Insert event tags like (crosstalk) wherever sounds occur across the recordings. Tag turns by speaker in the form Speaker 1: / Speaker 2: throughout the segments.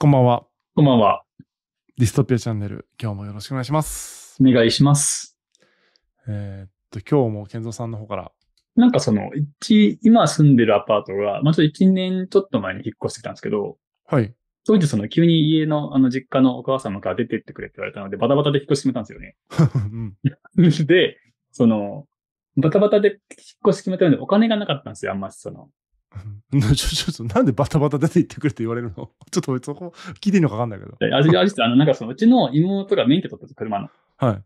Speaker 1: こんばんは。こんばんは。ディストピアチャンネル、今日もよろしくお願いしま
Speaker 2: す。お願いします。えー、っと、今日も健三さんの方から。なんかその、一、今住んでるアパートが、まあ、ちょっと一年ちょっと前に引っ越してきたんですけど、はい。当時その急に家のあの実家のお母様から出てってくれって言われたので、バタバタで引っ越してみたんですよね。うん、(laughs) で、その、バタバタで引っ越し決めたので、お金がなかったんですよ、あんまりその、(laughs) ちょっとなんでバタバタ出て行ってくれって言われるの (laughs) ちょっとそこ聞いていいのかわかんないけど。あれであの、なんかそのうちの妹が免許取ったんです車の。はい。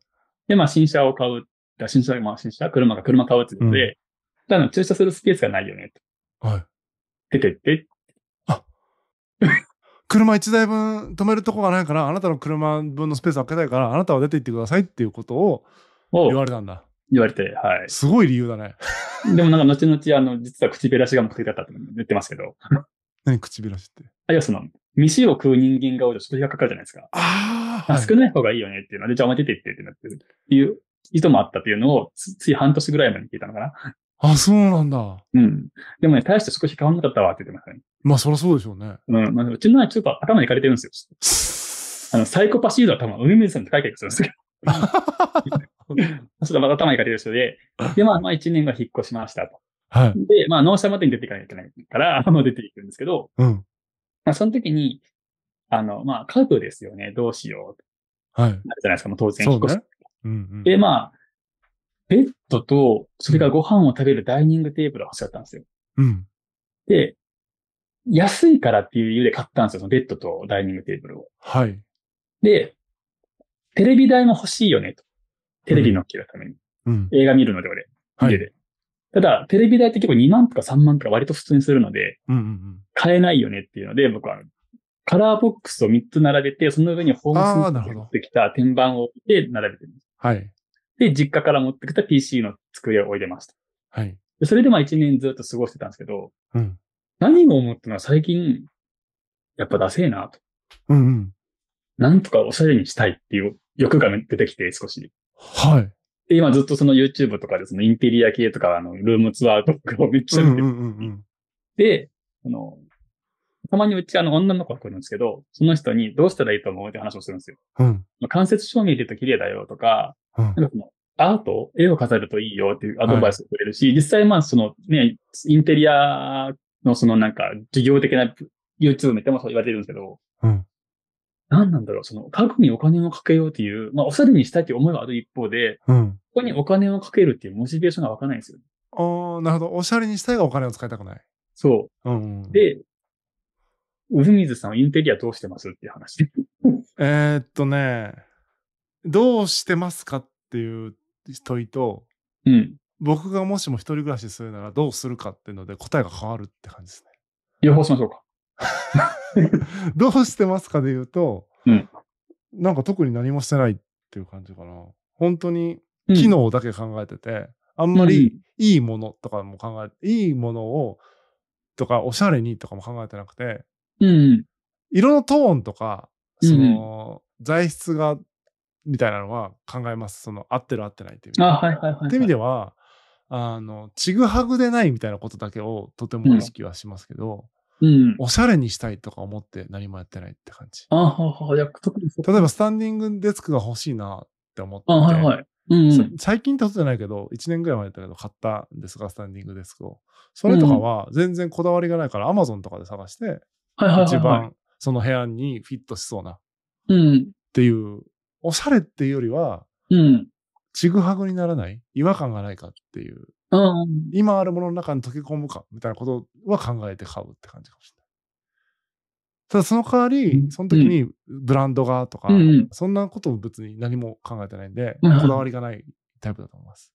Speaker 2: で、まあ新車を買う、新車、まあ新車、車が車買うってことで、うん、ただ駐車するスペースがないよね、と。はい。出てって。あ
Speaker 1: (laughs) 車1台分止めるとこがないから、あなたの車分のスペース開けたいから、あなたは出て行ってく
Speaker 2: ださいっていうことを言われたんだ。言われて、はい。すごい理由だね。(laughs) でもなんか後々、あの、実は口減らしが目的だったって言ってますけど。
Speaker 1: (laughs) 何口減らしっ
Speaker 2: て。あ、いや、その、飯を食う人間が多いと食費がかかるじゃないですか。ああ。少ない方がいいよねっていうので、じゃあお前出てってってなってるっていう意図もあったっていうのをつ、つい半年ぐらい前に聞いたのかな。あ、そうなんだ。うん。でもね、大して少し変わんなかったわって言ってましたね。まあ、そりゃそうでしょうね。うん。まあ、うちのちょっと頭にいかれてるんですよ。(laughs) あの、サイコパシードは多分、海水さんって書いするんですよ。ちょっと頭にかける人で、で、まあ、まあ、1年後引っ越しましたと。はい。で、まあ、納車までに出ていかなきゃいけないから、(laughs) まの、出ていくんですけど、うん。まあ、その時に、あの、まあ、家具ですよね。どうしよう。はい。なるじゃないですか。もう当然引っ越し。ね、うん、うん、で、まあ、ベッドと、それからご飯を食べるダイニングテーブルを欲しかったんですよ。うん。で、安いからっていう理由で買ったんですよ。そのベッドとダイニングテーブルを。はい。で、テレビ台も欲しいよね、と。テレビの切るために。うん、映画見るので、俺。家で。はい、ただ、テレビ代って結構2万とか3万とか割と普通にするので、買えないよねっていうので、僕は、カラーボックスを3つ並べて、その上にホームスに持ってきた天板を置いて並べてるはい。で、実家から持ってきた PC の机を置いてました。はい。でそれでまあ1年ずっと過ごしてたんですけど、うん、何を思ったのは最近、やっぱダセえなと。うんうん。なんとかおしゃれにしたいっていう欲が出てきて、少し。はい。で、今ずっとその YouTube とかでそのインテリア系とか、あの、ルームツアーとかをめっちゃ見てる。うんうんうん、で、あの、たまにうちあの女の子が来るんですけど、その人にどうしたらいいと思うって話をするんですよ。うん。関節照明入れると綺麗だよとか、うん、なんかの、アート、絵を飾るといいよっていうアドバイスをくれるし、はい、実際まあそのね、インテリアのそのなんか授業的な YouTube 見てもそう言われてるんですけど、うん。何なんだろう、その、科学にお金をかけようという、まあ、おしゃれにしたいという思いはある一方で、うん、ここにお金をかけるっていうモチベーションが湧かないんですよ。ああ、なるほど。おしゃれにしたいがお金を使いたくない。
Speaker 3: そう。うん、
Speaker 2: で、うずみずさんインテリアどうしてますっていう話。
Speaker 1: (laughs) えっとね、どうしてますかっていう問いと、うん、僕がもしも一人暮らしするならどうするかっていうので答えが変わるって感じですね。予報しましょうか。(laughs) (laughs) どうしてますかで言うと、うん、なんか特に何もしてないっていう感じかな。本当に機能だけ考えてて、うん、あんまりいいものとかも考えて、いいものを、とか、おしゃれにとかも考えてなくて、うん、色のトーンとか、その、材質が、みたいなのは考えます。その、合ってる合ってないっていう意味で。あ、はいはいはい、はい、って意味では、あの、ちぐはぐでないみたいなことだけをとても意識はしますけど、うん、おしゃれにしたいとか思って何もやってないって感じ。
Speaker 2: あはは、いや、特に
Speaker 1: 例えば、スタンディングデスクが欲しいなって思ってて。あはいはい。うんうん、最近ってことじゃないけど、1年ぐらい前だったけど、買ったんですが、スタンディングデスクを。それとかは全然こだわりがないから、アマゾンとかで探して、
Speaker 3: 一番
Speaker 1: その部屋にフィットしそうな。っていう、おしゃれっていうよりは、ちぐはぐにならない違和感がないかっていう。うん、今あるものの中に溶け込むかみたいなことは考えて買うって感じかもしれない。ただその代わり、その時にブランドがとか、うん、そんなことも別に何も考えて
Speaker 2: ないんで、こだわりがないタイプだと思います。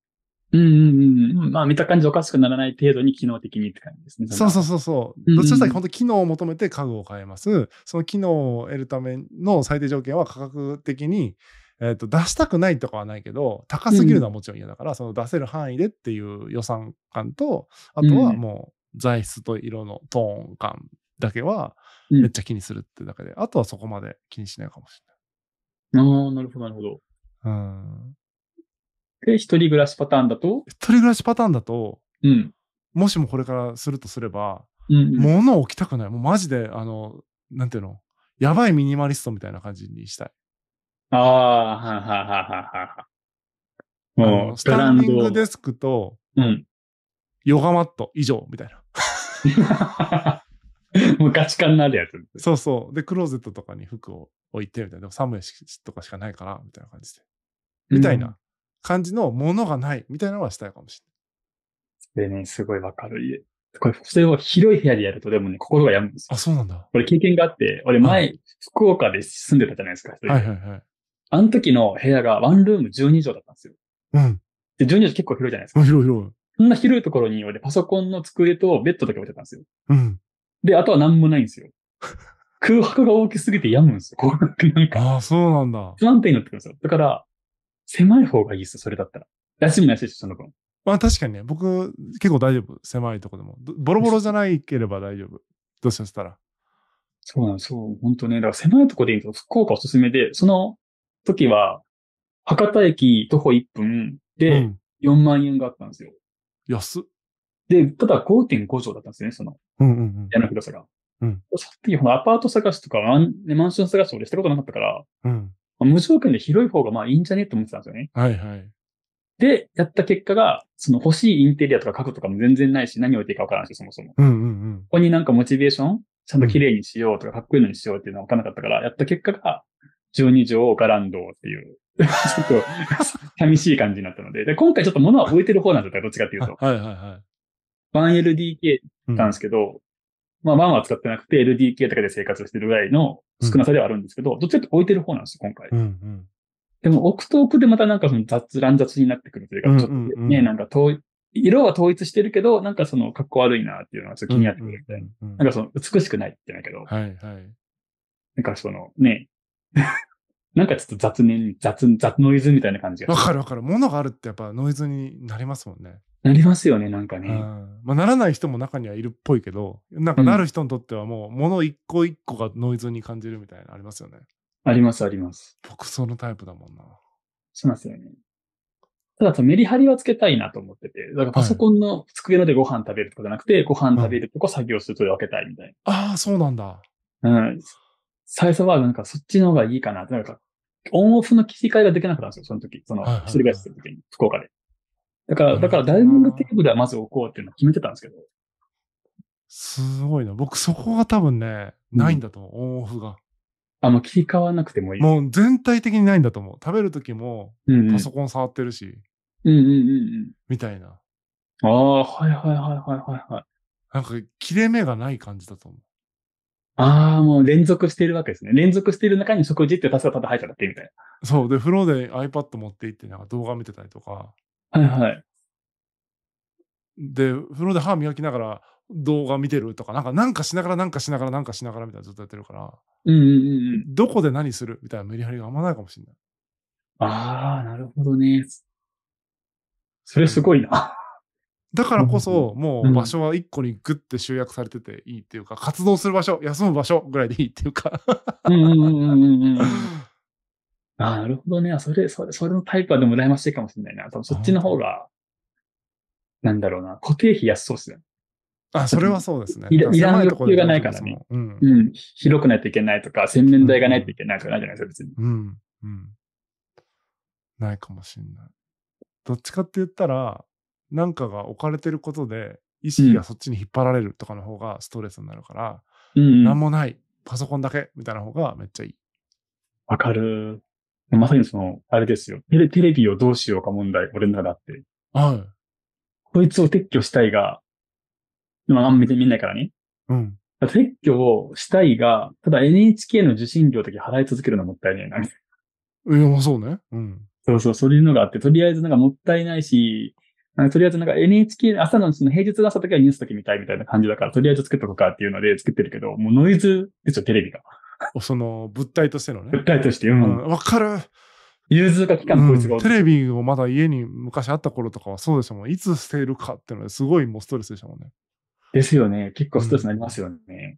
Speaker 1: うんうんうん。ま
Speaker 2: あ見た感じおかしくならない程度に機能的にって感じですね。そうそうそ
Speaker 1: うそう。どちらか本当機能を求
Speaker 2: めて家具を買えま
Speaker 1: す。その機能を得るための最低条件は価格的にえー、と出したくないとかはないけど高すぎるのはもちろん嫌だから、うん、その出せる範囲でっていう予算感とあとはもう材質と色のトーン感だけはめっちゃ気にするってだけで、うん、あとはそこまで気にしないかもしれない。ああ、なるほど、なるほど。うん。で、一人暮らしパターンだと一人暮らしパターンだと、うん、もしもこれからするとすれば、うん、うん、物を置きたくない。もうマジで、あの、なんていうのやばいミニマリストみたいな感じにしたい。
Speaker 2: ああ、ははははは。もう、スタンディングデスクと、
Speaker 1: うん。ヨガマット以上、みたいな。(laughs) もうガチ感のあるやつ。そうそう。で、クローゼットとかに服を置いて、みたいな。でも寒いしとかしかないから、みたいな感じで。みたいな感じのものがない、みたいなのはしたいかもし
Speaker 2: れない。でね、すごいわかる。これ、それを広い部屋でやると、でもね、心が病むんですよ。あ、そうなんだ。これ経験があって、俺前、福岡で住んでたじゃないですか。はいはいはい。あの時の部屋がワンルーム12畳だったんですよ。うん。で、12畳結構広いじゃないですか。広い広い。そんな広いところにパソコンの机とベッドだけ置いてたんですよ。うん。で、あとは何もないんですよ。(laughs) 空白が大きすぎて病むんですよ。(laughs) なんか。ああ、そうなんだ。不安定になってくるんですよ。だから、狭い方がいいですよ、それだったら。休みないでしよ。その分。まあ確かにね、僕結構大
Speaker 1: 丈夫。狭いとこでも。ボロボロじゃないければ大丈夫。どうしたら。そうなん
Speaker 2: そう。本当ね。だから狭いとこでいいと、福岡おすすめで、その時は、博多駅徒歩1分で4万円があったんですよ。うん、安っ。で、ただ5.5畳だったんですよね、その、うんうんうん、屋の広さが。うん、さっき、のアパート探しとかマン、マンション探しとかしたことなかったから、うん、無条件で広い方がまあいいんじゃねと思ってたんですよね。はいはい。で、やった結果が、その欲しいインテリアとか家具とかも全然ないし、何置いていいかわからないし、そもそも。
Speaker 3: うんうんうん、こ
Speaker 2: こになんかモチベーションちゃんと綺麗にしようとか、かっこいいのにしようっていうのはわからなかったから、やった結果が、12条ガランドっていう、(laughs) ちょっと寂しい感じになったのでで、今回ちょっと物は置いてる方なんですよ、どっちかっていうと。はいはいはい。1LDK なんですけど、うんまあ、ワンは使ってなくて、LDK だけで生活してるぐらいの少なさではあるんですけど、うん、どっちかって置いてる方なんですよ、今回。うんうん、でも、奥と置くでまたなんかその雑乱雑になってくるというか、ちょっとね、なんか遠い、色は統一してるけど、なんかその、格好悪いなっていうのがちょっと気になってくるみたいな。なんかその、美しくないってないけど、はいはい。なんかその、ね、(laughs) なんかちょっと雑念、雑、雑ノイズみたいな感じが。わかるわ
Speaker 1: かる。物があるってやっぱノイズになりますもんね。
Speaker 2: なりますよね、なんかね。
Speaker 1: まあ、ならない人も中にはいるっぽいけど、なんかなる人にとってはもう、物一個一個
Speaker 2: がノイズに感じるみたいなありますよね。あります、あります。僕、そのタイプだもんな。しますよね。ただ、メリハリはつけたいなと思ってて、だからパソコンの机のでご飯食べるとかじゃなくて、はい、ご飯食べるとこ作業すると分けたいみたいな。うん、ああ、そうなんだ。うん。最初はなんかそっちの方がいいかなって、なんか、オンオフの切り替えができななったんですよ、その時。その、一人暮らしする時に、福岡で。だから、だからダイニングテーブルはまず置こうっていうのを決めてたんですけど。
Speaker 1: すごいな。僕そこが多分ね、ないんだと思う、うん、オンオフが。あ、もう切り替わなくてもいい。もう全体的にないんだと思う。食べる時も、パソコン触ってるし。うんうんうんうん。みたいな。ああ、はいはいはい
Speaker 3: はいはい。
Speaker 2: なんか切れ目がない感じだと思う。ああ、もう連続しているわけですね。連続している中に食事ってたスがただ入っちゃってみたいな。そう。で、風呂で iPad 持って行って、なんか動画見てたりとか。はいはい。で、
Speaker 1: 風呂で歯磨きながら動画見てるとか、なんか、なんかしながら、なんかしながら、なんかしながらみたいなずっとやってるから。うんうんうん。どこで何するみたいなメリハリがあんまないかもしれない。あ
Speaker 2: あ、なるほどね。それすごいな。だからこそもう場所
Speaker 1: は一個にグッて集約されてていいっていうか、活動する場所休む場所ぐらいでいいって
Speaker 2: いうかうん。(laughs) あなるほどね。それ、それ、それのタイプはでも羨ましいかもしれないな。多分そっちの方が、なんだろうな。固定費安そうですね。あ、それはそうですね。いらん欲求がないからね、うん、うん。広くないといけないとか、洗面台がないといけないとかないじゃないですか、別に。
Speaker 3: うん。う
Speaker 2: ん。
Speaker 1: ないかもしれない。どっちかって言ったら、なんかが置かれてることで、意識がそっちに引っ張られるとかの方がストレスになるから、うん、何もない、パソコンだけみたいな方がめっちゃいい。わかる。
Speaker 2: まさにその、あれですよテレ。テレビをどうしようか問題、俺の中って。はい。こいつを撤去したいが、今あんま見てみんないからね。うん。撤去をしたいが、ただ NHK の受信料だけ払い続けるのはもったいないな。い
Speaker 1: や、まあそうね。うん。
Speaker 2: そうそう、そういうのがあって、とりあえずなんかもったいないし、とりあえずなんか NHK、朝のその平日の朝時はニュースだけ見たいみたいな感じだから、とりあえず作っとくかっていうので作ってるけど、もうノイズですよ、テレビが。
Speaker 1: その物体としてのね。物体として、うん。わ、うん、かる。融通が効かん、こいつが。テレビをまだ家に昔あった頃とかはそうでしたもん。いつ捨てるかっていうのですごいもうストレスでしたもんね。
Speaker 2: ですよね。結構ストレスになりますよね。うん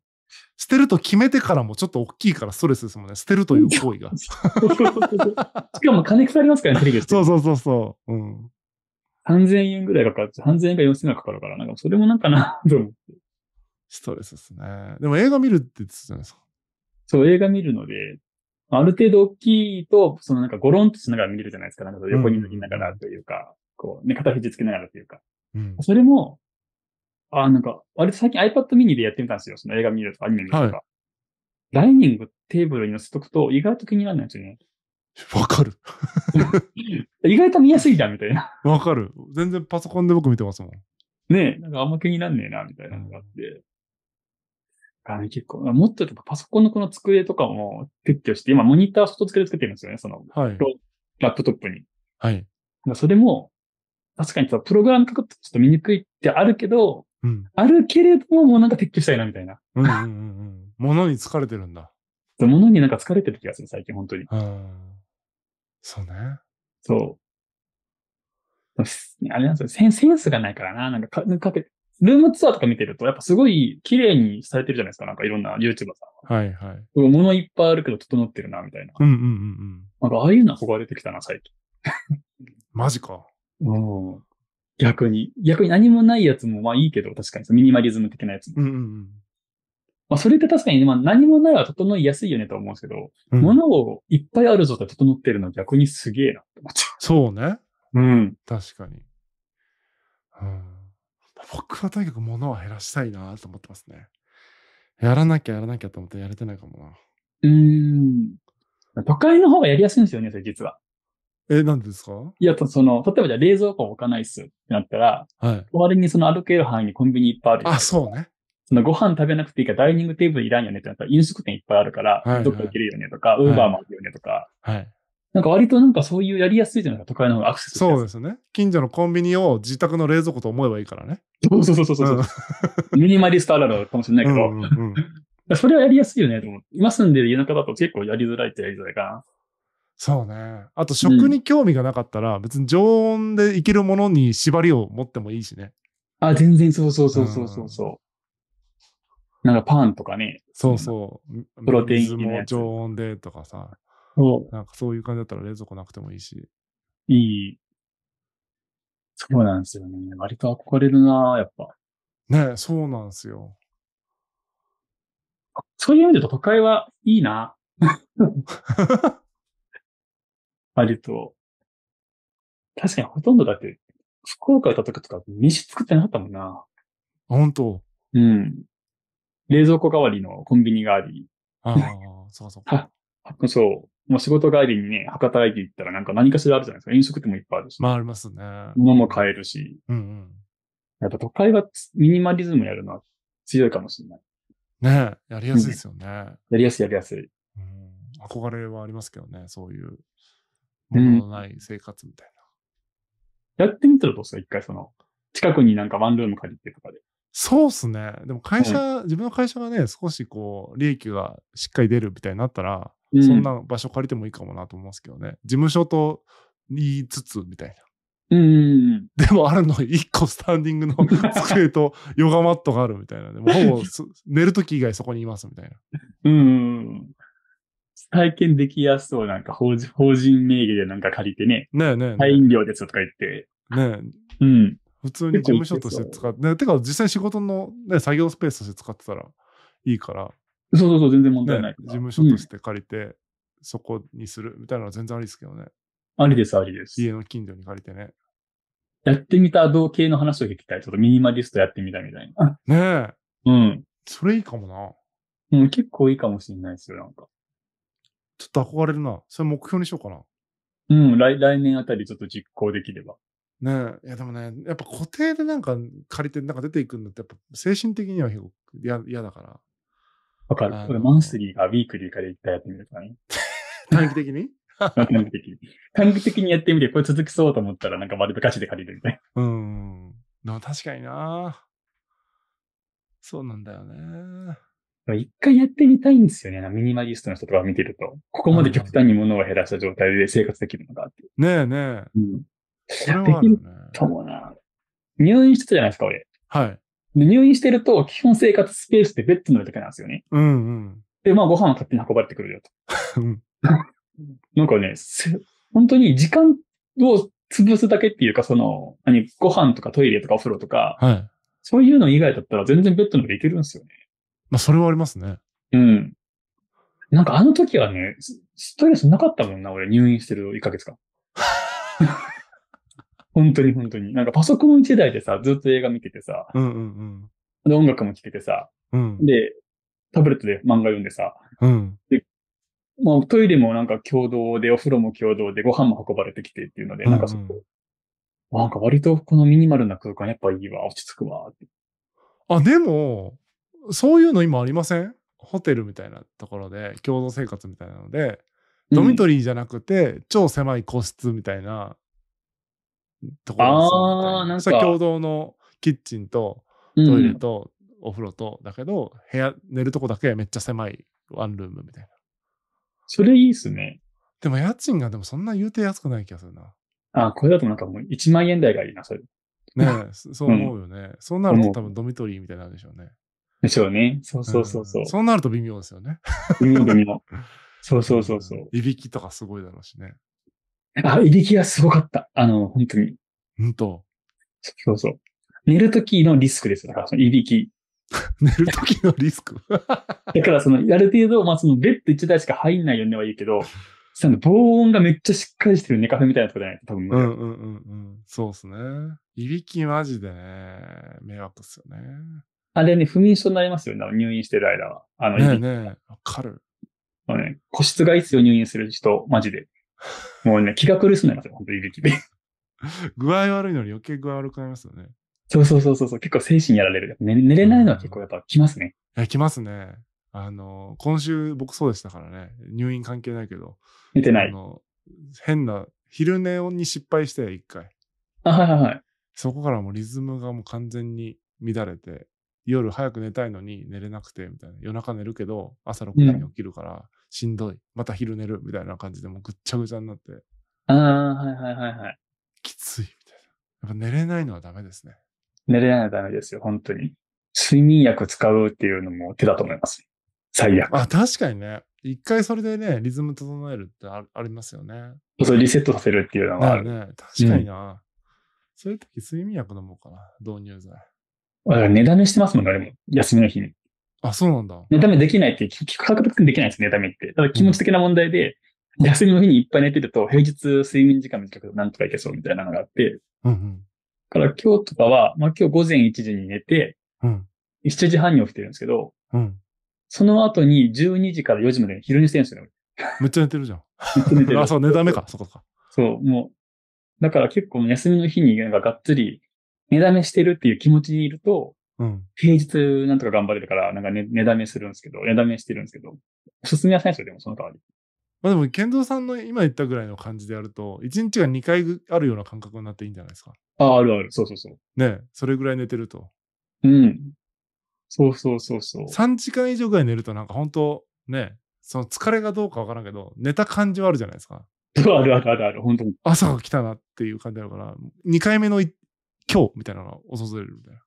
Speaker 1: 捨てると決めてからもちょっと大きいからストレスですもんね。捨てるという行為が。し
Speaker 3: か
Speaker 1: も金腐りますからね、
Speaker 2: テレビ (laughs) そうそうそうそう。うん。三千円ぐらいかかる。3 0 0円か四千円かかるから、なんかそれもなんかなと思って。ストレスですね。でも映画見るって言ってたじゃないですか。そう、映画見るので、ある程度大きいと、そのなんかゴロンとしながら見るじゃないですか。なんか横に脱ぎながらというか、うん、こうね、片肘つけながらというか。うん、それも、あ、なんか、割と最近 iPad mini でやってみたんですよ。その映画見るとかアニメ見るとか。はい、ダイニングテーブルに乗せとくと意外と気にならないんですよね。(laughs) わかる。意外と見やすいじゃん、みたいな。わかる。全然パソコンで僕見てますもん。ねえ、なんかあんま気になんねえな、みたいなのがあって。あの結構、もっとパソコンのこの机とかも撤去して、今モニター外付けで作ってるんですよね、その、はい、ラップトップに。はい。それも、確かにプログラム書くとちょっと見にくいってあるけど、うん、あるけれども、もうなんか撤去したいな、みたいな。うんうんうんうん。物に疲れてるんだ。(laughs) 物になんか疲れてる気がする、最近、本当に。そうね。そう。あれなんですよ。センセンスがないからな。なんかか、かけ、ルームツアーとか見てると、やっぱすごい綺麗にされてるじゃないですか。なんかいろんな YouTuber さんは。はいはい。物いっぱいあるけど整ってるな、みたいな。
Speaker 3: うんうんうんうん。
Speaker 2: なんかああいうの憧れてきたな、最近。(laughs) マジか。うん。逆に。逆に何もないやつもまあいいけど、確かに。ミニマリズム的なやつも。うんうんうん。まあ、それって確かに、まあ、何もないは整いやすいよねと思うんですけど、うん、物をいっぱいあるぞって整ってるの逆にすげえなって思っちゃう。そうね。うん。確かに。うん、
Speaker 1: 僕はとにかく物は減らしたいなと思ってますね。やらなきゃやらなきゃと思ってやれてないかも
Speaker 2: な。
Speaker 3: うん。
Speaker 2: 都会の方がやりやすいんですよね、それ実は。え、なんですかいや、その、例えばじゃあ冷蔵庫置かないっすってなったら、はい。終わりにその歩ける範囲にコンビニいっぱいある。あ、そうね。そのご飯食べなくていいからダイニングテーブルいらんよねってなったら飲食店いっぱいあるから、どっか行けるよねとか、ウーバーもあるよねとか、はい、なんか割となんかそういうやりやす
Speaker 1: いじゃないか、都会の方がアクセスそうですね。近所のコンビニを自宅の冷蔵庫と思えばいいからね。そうそうそ
Speaker 2: うそうそう、ミニマリストあるあるかもしれないけど。うんうんうん、(laughs) それはやりやすいよね。今住んでる田舎だと結構やりづらいってやりづらいかな。
Speaker 1: そうね。あと食に興味がなかったら、うん、別に常温でいけるものに縛りを持ってもいいしね。
Speaker 2: あ、全然そうそうそうそうそうそう。
Speaker 1: なんかパンとかね。そうそう。プロテイン水も常温でとかさ。そう。なんかそういう感じだったら冷蔵庫なくてもいいし。
Speaker 2: いい。そうなんですよね。割と憧れるなやっぱ。
Speaker 3: ねそうなんですよ。そういう意味でと都会は
Speaker 2: いいな。(laughs) 割と。確かにほとんどだって、福岡行った時とか飯作ってなかったもんな。本当うん。冷蔵庫代わりのコンビニがあり。ああ、そうそう。そう。まあ、仕事帰りにね、博多駅行ったらなんか何かしらあるじゃないですか。飲食店もいっぱいあるし。
Speaker 1: まあありますね。物
Speaker 2: も買えるし。うんうん。やっぱ都会はミニマリズムやるのは強いかもしれない。
Speaker 1: ねえ、やりやすいですよね。うん、や
Speaker 2: りやすいやりやすい。うん。憧
Speaker 1: れはありますけどね、そういう、もののない生
Speaker 2: 活みたいな。うん、やってみたらどうですか一回その、近くになんかワンルーム借りてとかで。
Speaker 1: そうっすね。でも会社、はい、自分の会社がね、少しこう、利益がしっかり出るみたいになったら、うん、そんな場所借りてもいいかもなと思うんですけどね。事務所と言いつつみたいな。うん。でもあるの、一個スタンディングの (laughs) 机と
Speaker 2: ヨガマットがあるみたいな。でもほぼ
Speaker 1: (laughs) 寝るとき以外そこにいますみたいな。
Speaker 2: うん。体験できやすそう、なんか法人名義でなんか借りてね。ねえねえねえ。会員料ですとか言って。
Speaker 1: ねえ。うん。普通に事務所として使って、ね、てか実際仕事の、ね、作業スペースとして使ってたらいいから。そうそうそう、全然問題ない、ね、事務所として借りて、うん、そこにするみたいなのは全然ありですけどね。ありです、ありで
Speaker 2: す。家の近所に借りてね。やってみた同系の話を聞きたい。ちょっとミニマリストやってみたみたいな。ねえ。うん。それいいかもな。うん、結構いいかもしれない
Speaker 1: ですよ、なんか。ちょっと憧れるな。それ目標にしようかな。うん、来、来年あ
Speaker 2: たりちょっと実行できれば。
Speaker 1: ねいやでもね、やっぱ固定でなんか借りてなんか出ていくんだって、やっぱ精神的には嫌だから。
Speaker 2: わかる。これマンスリーかウィークリーかで一回やってみるかね。(laughs) 短期的に短期的に。短期的にやってみて、これ続きそうと思ったらなんかまるでガチで借りるみたいな。うん。
Speaker 1: でも確かにな
Speaker 2: そうなんだよね。一回やってみたいんですよね。ミニマリストの人とか見てると。ここまで極端に物を減らした状態で生活できるのかって。ねえねえ。うんそれは、できると思うな。入院してたじゃないですか、俺。はい。で入院してると、基本生活スペースってベッドの上だけなんですよね。
Speaker 3: うんうん。
Speaker 2: で、まあご飯は勝手に運ばれてくるよと。うん、(laughs) なんかね、本当に時間を潰すだけっていうか、その、何、ご飯とかトイレとかお風呂とか、はい、そういうの以外だったら全然ベッドの上でいけるんですよね。まあそれはありますね。うん。なんかあの時はね、ストレスなかったもんな、俺入院してる1ヶ月間。(laughs) 本当に本当に。なんかパソコン時代でさ、ずっと映画見ててさ、うんうんうん、で、音楽も聴けてさ、うん、で、タブレットで漫画読んでさ、うん、で、まあトイレもなんか共同で、お風呂も共同で、ご飯も運ばれてきてっていうので、なんかそこ、うんうん、なんか割とこのミニマルな空間やっぱいいわ、落ち着くわって。
Speaker 1: あ、でも、そういうの今ありませんホテルみたいなところで、共同生活みたいなので、ドミトリーじゃなくて、超狭い個室みたいなところなんですよ。あ共同のキッチンとトイレとお風呂と、だけど、部屋、寝るとこだけめっちゃ狭いワンルームみたいな。それいいっすね。でも家賃がでもそんな言うて安くない気がするな。ああ、これだとなんかもう1万円台がいいな、それ。ねえ、(laughs) そう思うよね。
Speaker 2: うん、そうなると多
Speaker 1: 分ドミトリーみたいなんでしょうね。
Speaker 2: でしょうね。そうそうそ
Speaker 1: うそう、うん、そうなると微妙ですよね。微妙微妙。そうそうそうそう。(laughs) いびきとかすごいだろうしね。あ、いび
Speaker 2: きがすごかった。あの、本当に。うんと。そうそう。寝るときのリスクですだから、そのいびき。(laughs) 寝るときのリスク (laughs) だからその、ある程度、まあそのベッド一台しか入んないよねは言うけど、その防音がめっちゃしっかりしてる寝カフェみたいなとこじゃない多分。うんうんうんうん。そうっすね。
Speaker 1: いびきマジでね、迷惑っすよね。
Speaker 2: あれね、不眠症になりますよね、入院してる間は。あの、ねえねえ、わかる。ね、個室がいいよ、入院する人、マジで。(laughs) もうね、気が苦すのよ、本当いびきで。
Speaker 1: 具合悪いのに余計具合悪くなりますよね。
Speaker 2: そうそうそうそう、結構精神やられる。寝寝れないのは結構やっぱ来ますね。いや、来ますね。あの、今週僕
Speaker 1: そうでしたからね。入院関係ないけど。寝てない。あの変な、昼寝音に失敗して、一回。あ、はいはいはい。そこからもうリズムがもう完全に乱れて、夜早く寝たいのに寝れなくて、みたいな。夜中寝るけど、朝6時に起きるから、しんどい、また昼寝るみたいな感じでもうぐっちゃぐちゃになって。
Speaker 3: ああ、はいはい
Speaker 1: はいはい。きついみたいな。やっぱ寝れないのはダメですね。
Speaker 2: 寝れないのはダメですよ、本当に。睡眠薬使うっていうのも手だと思います。最悪。あ、確かにね。
Speaker 1: 一回それでね、リズム整えるってありますよね。
Speaker 2: そう、リセットさせるっていうのはある。ね、確かに
Speaker 1: な。うん、そういう時、睡眠薬飲もうかな。導入剤。だ
Speaker 2: から値段にしてますもんね、れも。休みの日に。あ、そうなんだ。妬目できないって、結局確実的にできないですね、妬目って。ただ気持ち的な問題で、うん、休みの日にいっぱい寝てると、平日睡眠時間短くなんとかいけそうみたいなのがあって。うんうん。から今日とかは、まあ今日午前1時に寝て、うん。7時半に起きてるんですけど、うん。その後に12時から4時まで昼寝してるんですよ、ね。
Speaker 1: めっちゃ寝てるじゃん。
Speaker 2: めっちゃ寝てる。(laughs) あ、そう、寝だめか、そこか。そう、もう。だから結構休みの日になんかがっつり、寝だめしてるっていう気持ちにいると、うん、平日なんとか頑張れるから、なんかね、だめするんですけど、値だめしてるんですけど、
Speaker 1: みやすいですよ、でもその代わり。まあでも、健三さんの今言ったぐらいの感じでやると、1日が2回あるような感覚になっていいんじゃないですか。ああ、あるある。そうそうそう。ねそれぐらい寝てると。うん。そうそうそうそう。3時間以上ぐらい寝ると、なんか本当ね、その疲れがどうかわからんけど、寝た感じはあるじゃないですか。あるあるあるある、本当に。朝が来たなっていう感じだから、2回目の今日みたいなのが訪れるみたいな。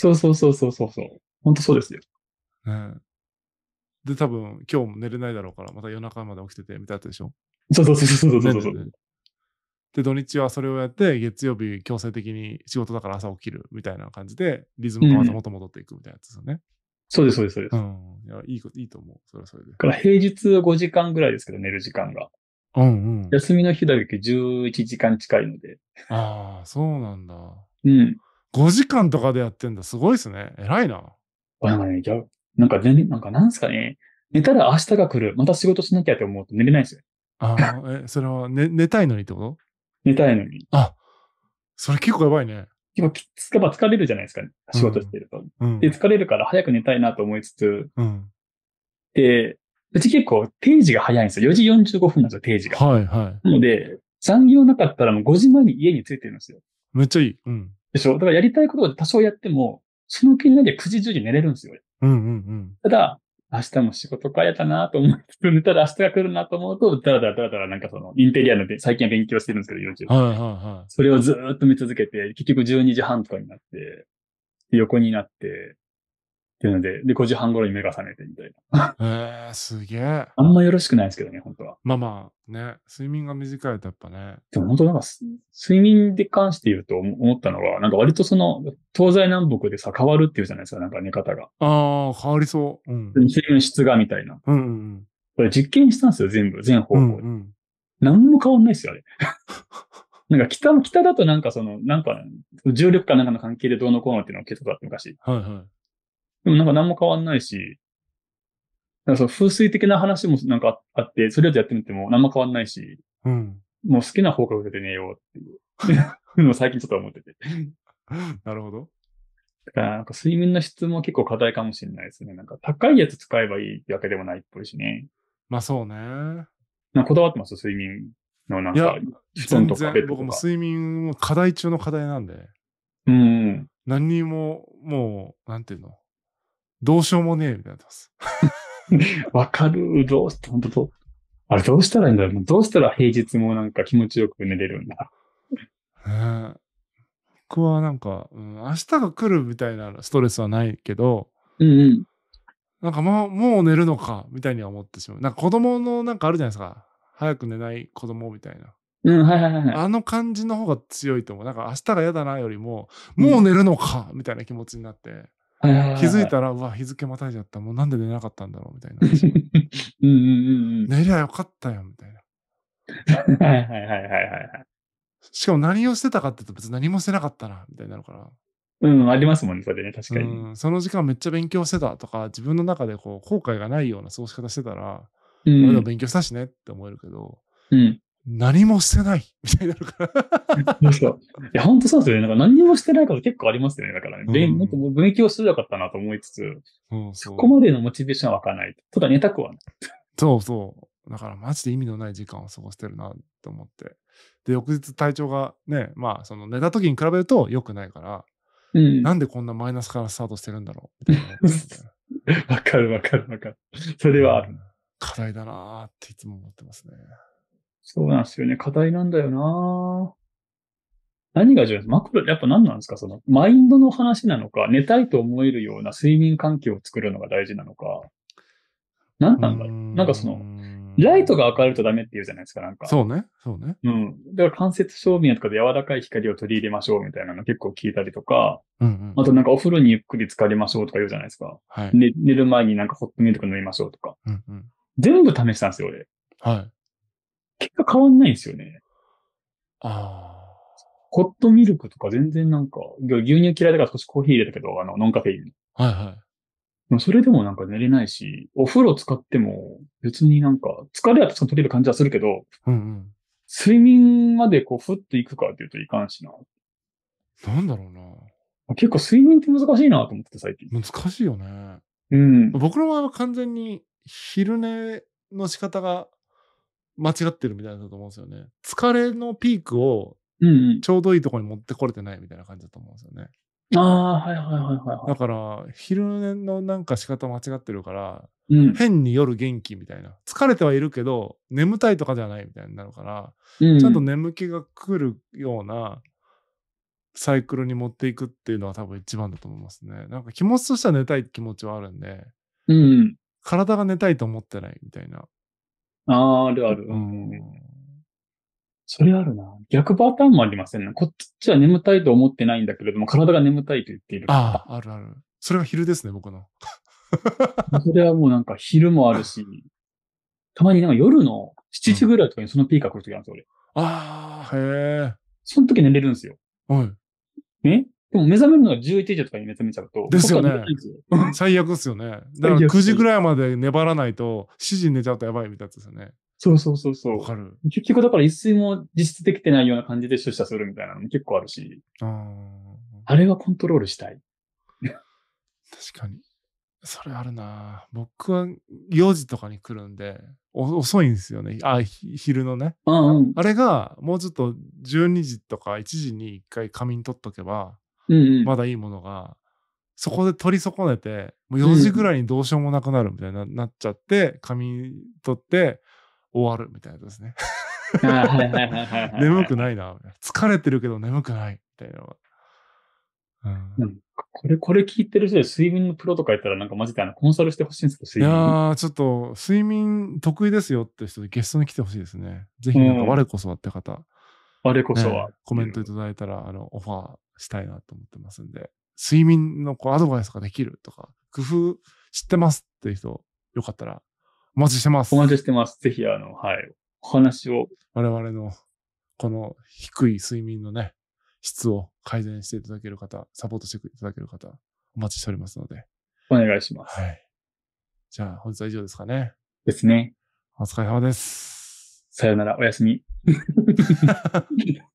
Speaker 1: そ
Speaker 2: うそうそうそうそうそう。本当そうですよ。
Speaker 1: うん。で、多分今日も寝れないだろうから、また夜中まで起きててみたいなでしょ。
Speaker 2: そうそうそうそうそうそうそう、
Speaker 1: で、土日はそれをやって、月曜日強制的に仕事だから朝起きるみたいな感じで、リズムがまた元戻っていくみたいなやつですよね。
Speaker 2: うん、そうです、そうです、そうです。うん。
Speaker 1: いや、いいこと、いいと思う。それはそれで。だから
Speaker 2: 平日5時間ぐらいですけど、寝る時間が。うんうん。休みの日だけ11時間近いので。ああ、そうなんだ。うん。5時間とかでやってんだ。すごいですね。偉いな。なんかね、なんか全然、なんかなんすかね。寝たら明日が来る。また仕事しなきゃって思うと寝れないですよ。ああ、え、それは寝、寝たいのにってこと寝たいのに。あ、それ結構やばいね。結構きつかば疲れるじゃないですか、ね、仕事してると、うん、で、疲れるから早く寝たいなと思いつつ、うん、で、うち結構定時が早いんですよ。4時45分なんですよ、定時が。はいはい。なので、残業なかったらもう5時前に家に着いてるんですよ。めっちゃいい。うん。でしょだからやりたいことを多少やっても、その気になりゃ9時10時寝れるんですよ。うんうんうん。ただ、明日も仕事かやだなと思って、寝たら明日が来るなと思うと、だらだらだらだらなんかその、インテリアの最近は勉強してるんですけど、YouTube。はいはいはい。それをずっと見続けて、結局12時半とかになって、横になって、っていうので、で、5時半頃に目が覚めてみたい
Speaker 1: な。えー、すげえ。あんまよろしくないですけどね、本当は。まあまあ、ね、睡眠が短いとやっぱね。
Speaker 2: でも本当なんか、睡眠に関して言うと思ったのは、なんか割とその、東西南北でさ、変わるっていうじゃないですか、なんか寝方が。
Speaker 1: ああ、変わりそう。うん。
Speaker 2: 睡眠質がみたいな。うん、うん、これ実験したんですよ、全部、全方向で。うん、うん、何も変わんないですよ、あれ。(laughs) なんか北、北だとなんかその、なんか、重力かなんかの関係でどうのこうのっていうのを聞いたことあって昔。はいはい。でもなんか何も変わんないし、なんかその風水的な話もなんかあって、それやってやってみても何も変わんないし、うん、もう好きな方角けてねえよっていう (laughs) のを最近ちょっと思ってて (laughs) なるほど。だからなんか睡眠の質も結構課題かもしれないですね。なんか高いやつ使えばいいってわけでもないっぽいしね。まあそうね。なこだわってます睡眠のなんか、布団とか僕も
Speaker 1: 睡眠も課題中の課題なんで。
Speaker 3: うん。
Speaker 1: 何にも、もう、なんていうの
Speaker 2: どうしようもねえ、みたいな (laughs) わかる。どうして、本当どう、あれどうしたらいいんだろう。どうしたら平日もなんか気持ちよく寝れるんだ。
Speaker 1: うん、僕はなんか、うん、明日が来るみたいなストレスはないけど、うんうん。なんかもう、もう寝るのか、みたいには思ってしまう。なんか子供のなんかあるじゃないですか。早く寝ない子供みたいな。うん、はいはいはい。あの感じの方が強いと思う。なんか明日が嫌だなよりも、もう寝るのか、みたいな気持ちになって。
Speaker 3: 気づいた
Speaker 1: ら、うわ、日付またいじゃった。もうなんで寝なかったんだろうみたい
Speaker 3: な。(laughs) う
Speaker 1: んうんうん、寝りゃよかったよ、みたいな。(laughs) は
Speaker 2: いはいはいはいはい。
Speaker 1: しかも何をしてたかって言うと別に何もしてなかったな、みたいなのから。う
Speaker 2: ん、ありますもんね、それね、確かに、うん。
Speaker 1: その時間めっちゃ勉強してたとか、自分の中でこう後悔がないような過ごし方してたら、うん、俺は勉強したしねって思えるけど、
Speaker 2: うん、何
Speaker 1: もしてないみたいになるから
Speaker 2: いや、本当そうですよね。なんか何もしてないこと結構ありますよね。だからね。うん、もっと分析をしてよかったなと思いつつ、そそそこまでのモチベーションは湧かない。ただ寝たくはない。
Speaker 1: そうそう。だからマジで意味のない時間を過ごしてるなと思って。で、翌日体調がね、まあ、その寝た時に比べると良くないから、うん、なんでこんなマイナスからスタートしてるんだろう (laughs) わかるわかるわかる。それはある。課
Speaker 2: 題だなっていつも思ってますね。そうなんですよね。課題なんだよな何が重要ですマクロってやっぱ何なんですかその、マインドの話なのか、寝たいと思えるような睡眠環境を作るのが大事なのか、何なんだろうなんかその、ライトが明るいとダメって言うじゃないですか、なんか。そう
Speaker 3: ね。そうね。うん。
Speaker 2: だから間接照明とかで柔らかい光を取り入れましょうみたいなの結構聞いたりとか、うん、うん、あとなんかお風呂にゆっくり浸かりましょうとか言うじゃないですか。はい、ね、寝る前になんかホットミルク飲みましょうとか。うんうん、全部試したんですよ、俺。はい。結果変わんないんですよね。ああ。ホットミルクとか全然なんか、牛乳嫌いだから少しコーヒー入れたけど、あの、ノンカフェイン。はいはい。それでもなんか寝れないし、お風呂使っても別になんか、疲れは確かに取れる感じはするけど、うんうん、睡眠までこう、ふっといくかっていうといかんしな。なんだろうな。結構睡眠って難しいなと思って最近。
Speaker 1: 難しいよね。うん。僕の場合は完全に昼寝の仕方が間違ってるみたいだと思うんですよね。疲れのピークをちょうどいいところに持ってこれてないみたいな感じだと思うんですよね。
Speaker 3: ああ、はいはいはいは
Speaker 1: い。だから、昼寝のなんか仕方間違ってるから、うん、変に夜元気みたいな。疲れてはいるけど、眠たいとかじゃないみたいになるから、うん、ちゃんと眠気が来るようなサイクルに持っていくっていうのは多分一番だと思いますね。なんか気持ちとしては寝たい気持ちはあるんで、うん、体が寝たいと思ってないみたい
Speaker 2: な。ああ、あるある。うん。それあるな。逆パターンもありませんね。こっちは眠たいと思ってないんだけれども、体が眠たいと言っている。ああ、あるある。それは昼ですね、僕の。(laughs) それはもうなんか昼もあるし、たまになんか夜の7時ぐらいとかにそのピーカー来るときなんですよ、俺。ああ、へえ。その時寝れるんですよ。はい。ねでも目覚めるのが11時とかに目覚めちゃうと。ですよね。最悪ですよね。だから9時ぐ
Speaker 1: らいまで粘らないと、7時に寝ちゃ
Speaker 2: うとやばいみたいですよね。そうそうそうそう。わかる。結局だから一睡も実質できてないような感じで出社するみたいなのも結構あるし。ああれはコントロールしたい。
Speaker 1: 確かに。それあるな僕は4時とかに来るんで、遅いんですよね。あ、昼のね、うんうん。あれがもうちょっと12時とか1時に一回仮眠取っとけば、まだいいものが、そこで取り損ねて、もう4時ぐらいにどうしようもなくなるみたいな、なっちゃって、髪取って終わるみたいなですね。眠くないな。疲れてるけど
Speaker 2: 眠くない。みたいなのが。ん、これ、これ聞いてる人で睡眠のプロとか言ったらなんかマジであのコンサルしてほしいんですけど、睡眠。
Speaker 1: いやちょっと睡眠得意ですよって人でゲストに来てほしいですね。ぜひなんか我こそはって方。うん、
Speaker 2: 我こそは、ね、コメン
Speaker 1: トいただいたら、あの、オファーしたいなと思ってますんで、睡眠のこうアドバイスができるとか、工夫知ってますっていう人、よかったら、お待ちしてます。お待ちしてます。ぜひ、あの、はい、お話を。我々の、この低い睡眠のね、質を改善していただける方、サポートしていただける方、お待ちしておりますので。お願いします。はい。じゃあ、本日は以上ですかね。
Speaker 2: ですね。お疲れ様です。さよなら、
Speaker 3: おやすみ。(laughs)